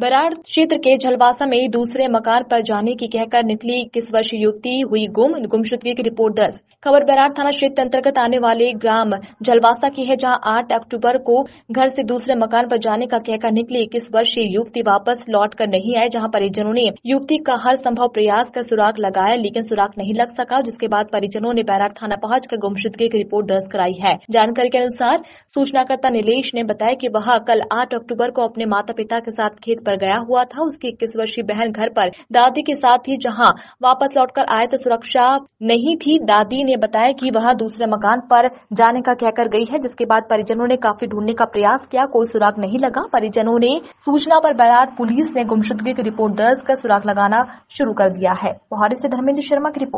बराड़ क्षेत्र के झलवासा में दूसरे मकान पर जाने की कहकर निकली इक्कीस वर्ष युवती हुई गुम गुमशुदगी की रिपोर्ट दर्ज खबर बराड़ थाना क्षेत्र अंतर्गत आने वाले ग्राम झलवासा की है जहां 8 अक्टूबर को घर से दूसरे मकान पर जाने का कहकर निकली इक्कीस वर्ष युवती वापस लौट कर नहीं आए जहां परिजनों ने युवती का हर संभव प्रयास कर सुराग लगाया लेकिन सुराग नहीं लग सका जिसके बाद परिजनों ने बैराड थाना कर गुमशुदगी की रिपोर्ट दर्ज कराई है जानकारी के अनुसार सूचनाकर्ता नीलेष ने बताया की वह कल आठ अक्टूबर को अपने माता पिता के साथ खेत पर गया हुआ था उसकी इक्कीस वर्षीय बहन घर पर दादी के साथ थी जहां वापस लौटकर आए तो सुरक्षा नहीं थी दादी ने बताया कि वह दूसरे मकान पर जाने का कहकर गई है जिसके बाद परिजनों ने काफी ढूंढने का प्रयास किया कोई सुराग नहीं लगा परिजनों ने सूचना पर बयान पुलिस ने गुमशुदगी की रिपोर्ट दर्ज कर सुराग लगाना शुरू कर दिया है मोहारी से धर्मेंद्र शर्मा की रिपोर्ट